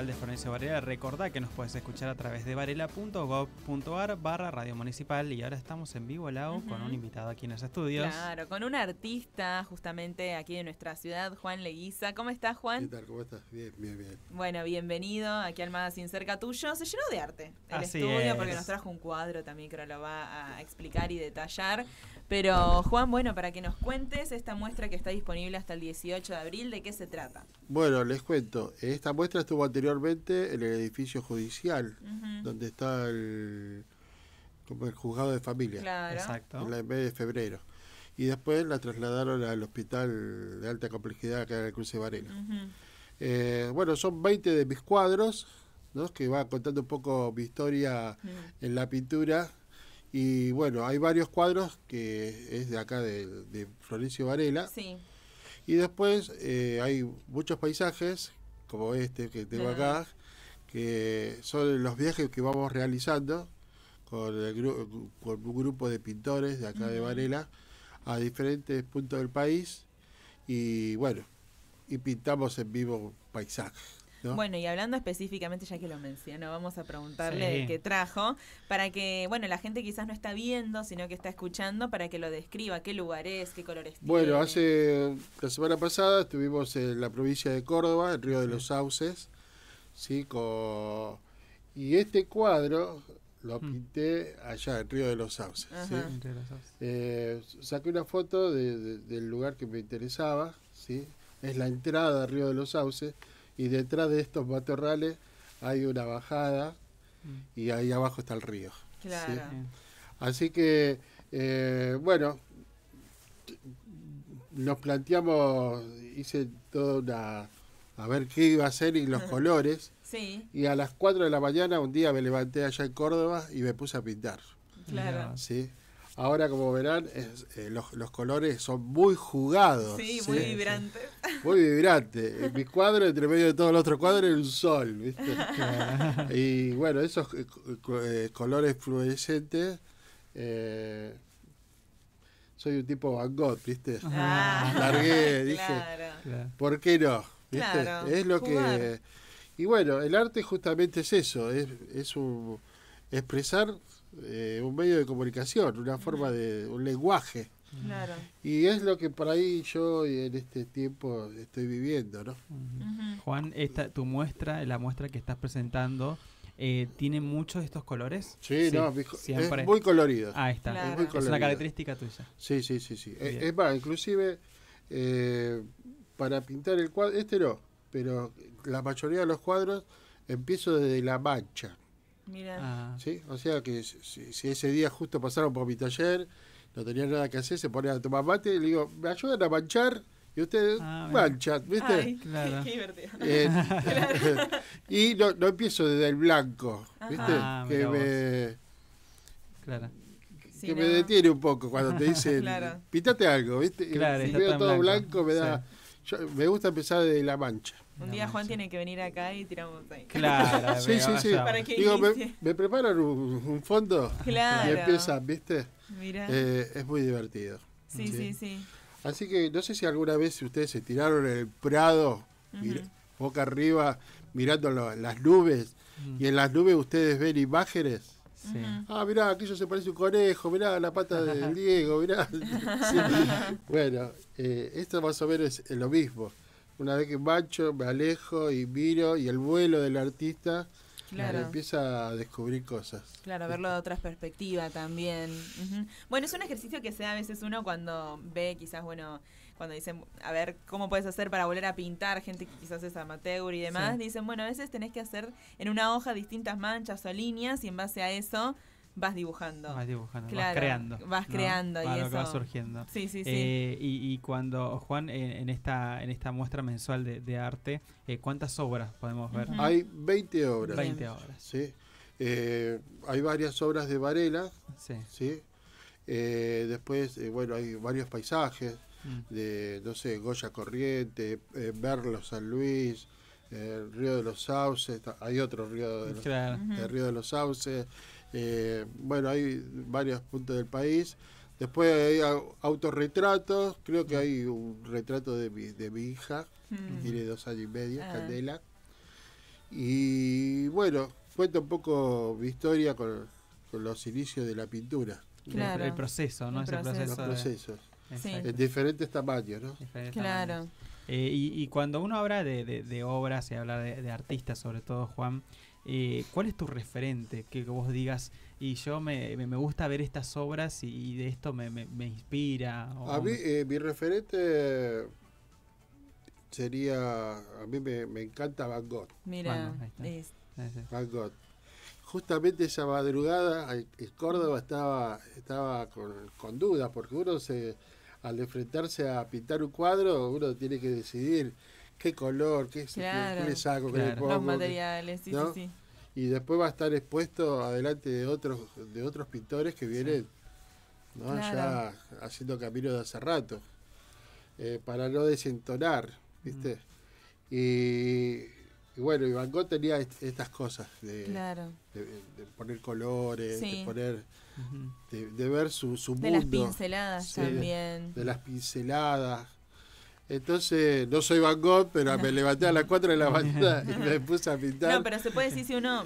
de Florencio Varela. Recordá que nos puedes escuchar a través de varela.gov.ar barra Radio Municipal y ahora estamos en vivo, al lado con un invitado aquí en los estudios. Claro, con un artista justamente aquí de nuestra ciudad, Juan Leguiza. ¿Cómo estás, Juan? ¿Qué ¿Cómo estás? Bien, bien, bien. Bueno, bienvenido aquí al sin Cerca Tuyo. Se llenó de arte el estudio porque nos trajo un cuadro también que lo va a explicar y detallar. Pero Juan, bueno, para que nos cuentes esta muestra que está disponible hasta el 18 de abril, ¿de qué se trata? Bueno, les cuento, esta muestra estuvo anteriormente en el edificio judicial, donde está el, como el juzgado de familia, claro. en la mes de febrero. Y después la trasladaron al hospital de alta complejidad que en el Cruce Varela. Eh, bueno, son 20 de mis cuadros, ¿no? que va contando un poco mi historia en la pintura y bueno, hay varios cuadros que es de acá de, de Florencio Varela. Sí. Y después eh, hay muchos paisajes, como este que tengo acá, que son los viajes que vamos realizando con, el un grupo de pintores de acá de Varela a diferentes puntos del país. Y bueno, y pintamos en vivo paisajes. Bueno, y hablando específicamente, ya que lo mencionó, vamos a preguntarle qué trajo, para que, bueno, la gente quizás no está viendo, sino que está escuchando, para que lo describa, qué lugar es, qué colores bueno, tiene. Bueno, hace la semana pasada estuvimos en la provincia de Córdoba, el río de los Sauces, y este cuadro lo hmm. pinté allá en Río de los Sauces. ¿sí? Eh, saqué una foto del lugar que me interesaba, es la entrada a Río de los Sauces, y detrás de estos matorrales hay una bajada mm. y ahí abajo está el río. Claro. Así que, eh, bueno, nos planteamos, hice toda una, a ver qué iba a hacer y los colores. Sí. Y a las 4 de la mañana un día me levanté allá en Córdoba y me puse a pintar. Claro. ¿sí? Ahora, como verán, eh, los, colores son muy jugados. Sí, muy vibrante. Muy vibrante. Mi cuadro, entre medio de todo el otro cuadro era un sol, ¿viste? y bueno, esos eh, eh, colores fluorescentes. soy un tipo Van Gogh, ¿viste? Ah. Largué, claro. ¿por qué no? es lo que... Y bueno, el arte justamente es eso, es, es un, expresar eh, un medio de comunicación, una forma de un lenguaje. Y es lo que por ahí yo en este tiempo estoy viviendo, ¿no? Juan, esta, tu muestra, la muestra que estás presentando, eh, ¿tiene muchos de estos colores? Sí, no, es muy colorido. Ah, está. Es, una característica tuya. Sí, sí, sí. sí. Eh, es, más, inclusive para pintar el cuadro, este no, pero la mayoría de los cuadros empiezo desde la mancha. Mira. ¿Sí? O sea que si, ese día justo pasaron por mi taller, no tenían nada que hacer, se ponían a tomar mate, y le digo, ¿me ayudan a manchar? Y ustedes ah, manchan, ¿viste? claro. divertido. Eh, y no, empiezo desde el blanco, ¿viste? Ah, que me. Que me detiene un poco cuando te dicen, pítate algo, ¿viste? si veo todo blanco, me da. me gusta empezar desde la mancha. Un día Juan tiene que venir acá y tiramos ahí. Claro, sí, sí, sí. me, preparan un, fondo claro. y empiezan, ¿viste? Mira. Eh, es muy divertido. Sí, sí, sí, Así que no sé si alguna vez ustedes se tiraron el Prado, boca arriba, mirando las nubes, y en las nubes ustedes ven imágenes. Sí. Ah, mirá, aquello se parece a un conejo, mirá la pata de Diego, mirá. Bueno, eh, esto más o menos es lo mismo una vez que macho me alejo y miro y el vuelo del artista empieza a descubrir cosas. Claro, verlo de otra perspectiva también. Bueno, es un ejercicio que se a veces uno cuando ve quizás, bueno, cuando dicen, a ver, ¿cómo puedes hacer para volver a pintar? Gente que quizás es amateur y demás, dicen, bueno, a veces tenés que hacer en una hoja distintas manchas o líneas y en base a eso vas dibujando. Vas creando. Vas creando y eso. va surgiendo. Sí, sí, sí. Eh, y, cuando, Juan, en, esta, en esta muestra mensual de, arte, eh, ¿cuántas obras podemos ver? Hay 20 obras. 20 obras. Sí. Eh, hay varias obras de Varela. Sí. ¿sí? después, bueno, hay varios paisajes mm. de, no sé, Goya Corriente, Verlo San Luis, Río de los Sauces, hay otro Río de los, Río de los Sauces, eh, bueno, hay varios puntos del país. Después hay autorretratos, creo que mm. hay un retrato de mi, hija, que mm. tiene dos años y medio, ah. Candela. Y bueno, cuento un poco mi historia con, los inicios de la pintura. Claro. El, proceso, ¿no? El proceso. los procesos. En diferentes tamaños, ¿no? claro. Eh, y, cuando uno habla de, obras y habla de, artistas, sobre todo Juan, eh, ¿cuál es tu referente? Que vos digas, y yo me, me gusta ver estas obras y, de esto me, me, inspira. a mí, eh, mi referente sería, a mí me, encanta Van Gogh. Mira, Van Gogh. Justamente esa madrugada, el Córdoba estaba, estaba con, con dudas, porque uno se, al enfrentarse a pintar un cuadro, uno tiene que decidir qué color, qué, saco, le pongo, Los materiales, Y después va a estar expuesto adelante de otros, de otros pintores que vienen ya haciendo camino de hace rato. Eh, para no desentonar, ¿viste? Y bueno, y Van Gogh tenía estas cosas de, poner colores, de poner, de, ver su, De las pinceladas también. De las pinceladas. Entonces, no soy Van Gogh, pero me levanté a las 4 de la mañana y me puse a pintar. No, pero se puede decir si uno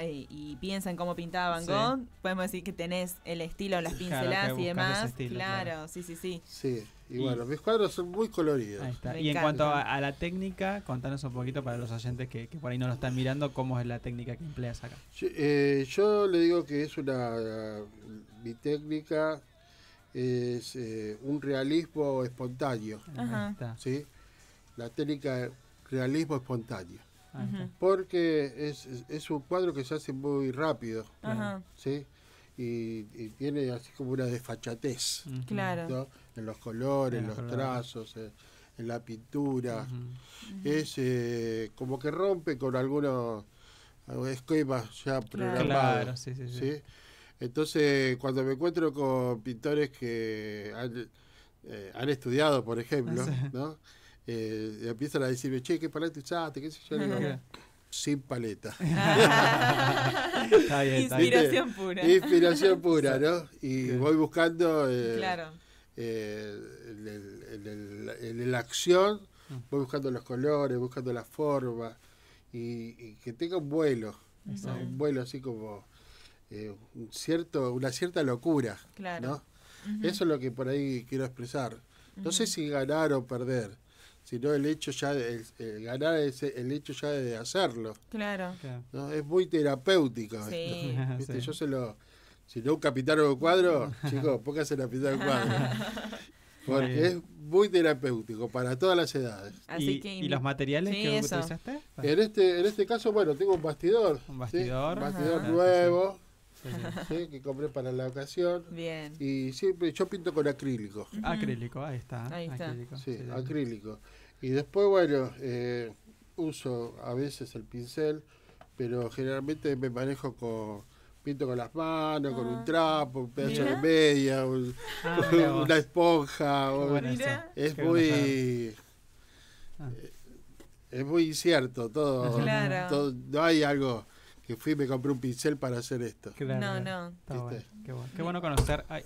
eh, y, piensa en cómo pintaba Van Gogh, podemos decir que tenés el estilo, las pinceladas y demás. claro, sí, sí, sí. Sí, y, bueno, mis cuadros son muy coloridos. Ahí está. Y en cuanto a, la técnica, contanos un poquito para los oyentes que, por ahí no lo están mirando, cómo es la técnica que empleas acá. Yo, eh, yo le digo que es una. Mi técnica es eh, un realismo espontáneo. ¿sí? La técnica realismo espontáneo. Porque es, un cuadro que se hace muy rápido. ¿sí? Y, tiene así como una desfachatez. Claro. En los colores, en los, trazos, eh, en, la pintura. Es eh, como que rompe con algunos, esquemas ya programados. ¿sí? Entonces, cuando me encuentro con pintores que han, eh, estudiado, por ejemplo, ¿no? Eh, empiezan a decirme, che, ¿qué paleta usaste? ¿Qué sé yo? sin paleta. Inspiración pura. Inspiración pura, ¿no? Y voy buscando eh, en, la acción, voy buscando los colores, buscando la forma, y, que tenga un vuelo, un vuelo así como eh, cierto, una cierta locura. Claro. Eso es lo que por ahí quiero expresar. No sé si ganar o perder, sino el hecho ya de el, ganar es el hecho ya de hacerlo. Claro. Es muy terapéutico. Yo se lo. Si no un capitán o cuadro, chicos, póngase la pinta de cuadro. Porque es muy terapéutico para todas las edades. ¿Y, los materiales que utilizaste? En este, en este caso, bueno, tengo un bastidor. Un bastidor. nuevo que compré para la ocasión. Bien. Y siempre yo pinto con acrílico. Acrílico, ahí está. Ahí está. Acrílico. Y después, bueno, eh, uso a veces el pincel, pero generalmente me manejo con pinto con las manos, con un ah. trapo, un pedazo de media, ah, una esponja. es muy... Eh, ah. es muy incierto todo, todo. No hay algo que fui y me compré un pincel para hacer esto. no, no. qué, bueno. conocer. Ay,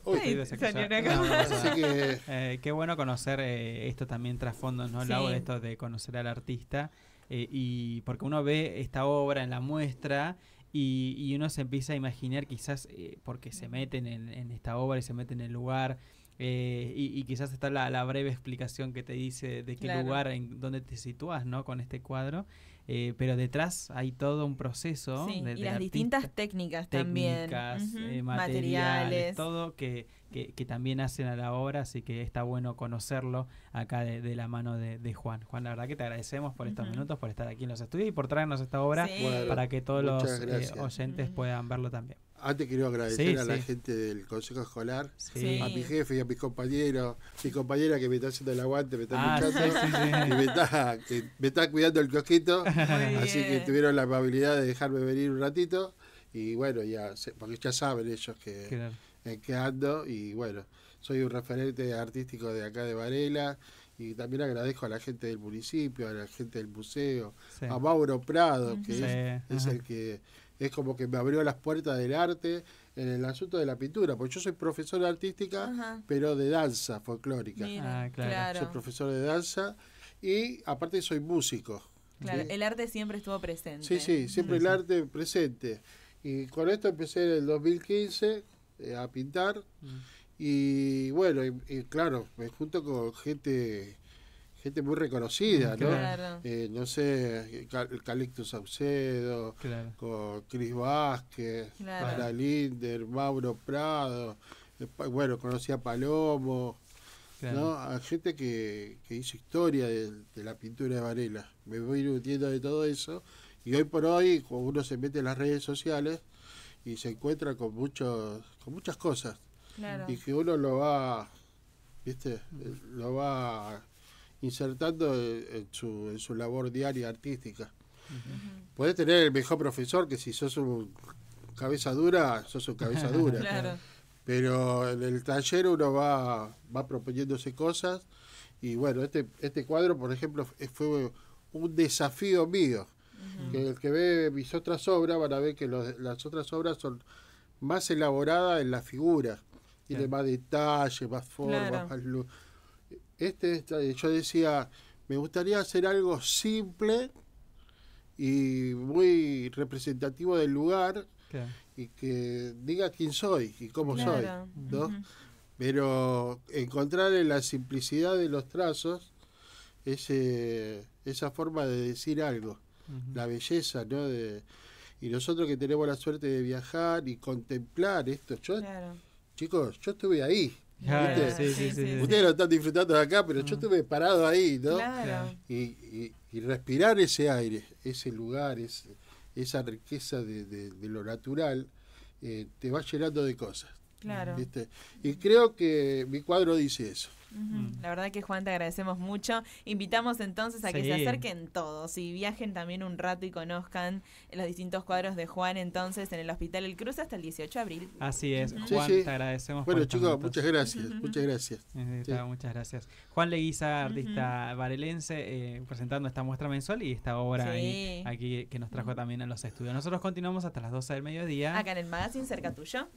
qué bueno conocer eh, esto también trasfondo ¿no? la de esto de conocer al artista. Eh, y porque uno ve esta obra en la muestra y, uno se empieza a imaginar quizás eh, porque se meten en, esta obra y se meten en el lugar. y, quizás está la, breve explicación que te dice de qué lugar, en dónde te sitúas, ¿no? Con este cuadro. Eh, pero detrás hay todo un proceso. de, las distintas técnicas, también. Eh, materiales, todo que, también hacen a la obra, así que está bueno conocerlo acá de, la mano de, Juan. Juan, la verdad que te agradecemos por estos minutos, por estar aquí en los estudios y por traernos esta obra para que todos los eh, oyentes puedan verlo también antes quiero agradecer a la gente del Consejo Escolar, a mi jefe y a mis compañeros, mi compañera que me está haciendo el aguante, me ah, está ah, y me está, cuidando el cosquito, así que tuvieron la amabilidad de dejarme venir un ratito, y bueno, ya porque ya saben ellos que, en qué ando, y bueno, soy un referente artístico de acá de Varela, y también agradezco a la gente del municipio, a la gente del museo, a Mauro Prado, que es el que es como que me abrió las puertas del arte en el asunto de la pintura, porque yo soy profesora artística, pero de danza folclórica. ah, claro. Soy profesor de danza y aparte soy músico. Claro, el arte siempre estuvo presente. Sí, sí, siempre el arte presente. Y con esto empecé en el 2015 eh, a pintar. Mm. Y bueno, y claro, me junto con gente gente muy reconocida, ¿no? Claro. Eh, no sé, Calictus Calixto Saucedo, con Cris Vázquez, Ana Linder, Mauro Prado, eh, bueno, conocía a Palomo, ¿no? gente que, hizo historia de, la pintura de Varela. Me voy nutriendo de todo eso y hoy por hoy, cuando uno se mete en las redes sociales y se encuentra con, muchos, con muchas cosas y que uno lo va, ¿viste? Eh, lo va insertando eh, en su, su labor diaria artística. Puedes tener el mejor profesor que si sos un cabeza dura, sos su cabeza dura. Pero en el taller uno va, va proponiéndose cosas y bueno, este, este cuadro, por ejemplo, fue un desafío mío. que el que ve mis otras obras van a ver que las otras obras son más elaboradas en la figura. Tiene de más detalle, más forma, más luz este, yo decía, me gustaría hacer algo simple y muy representativo del lugar y que diga quién soy y cómo soy, Pero encontrar en la simplicidad de los trazos ese, esa forma de decir algo, la belleza, ¿no? De, y nosotros que tenemos la suerte de viajar y contemplar esto, chicos, yo estuve ahí, Ustedes lo están disfrutando de acá, pero yo mm. estuve parado ahí, ¿no? Y, respirar ese aire, ese lugar, esa riqueza de, lo natural, eh, te va llenando de cosas. Y creo que mi cuadro dice eso. Mm. La verdad que Juan te agradecemos mucho. Invitamos entonces a que se acerquen todos y viajen también un rato y conozcan los distintos cuadros de Juan entonces en el Hospital El Cruz hasta el 18 de abril. Así es, Juan, te agradecemos. Bueno chicos, muchas gracias, muchas gracias. Eh, muchas gracias. Juan Leguiza, artista varelense, eh, presentando esta muestra mensual y esta obra aquí que nos trajo también a los estudios. Nosotros continuamos hasta las 12 del mediodía. Acá en el magazine cerca tuyo.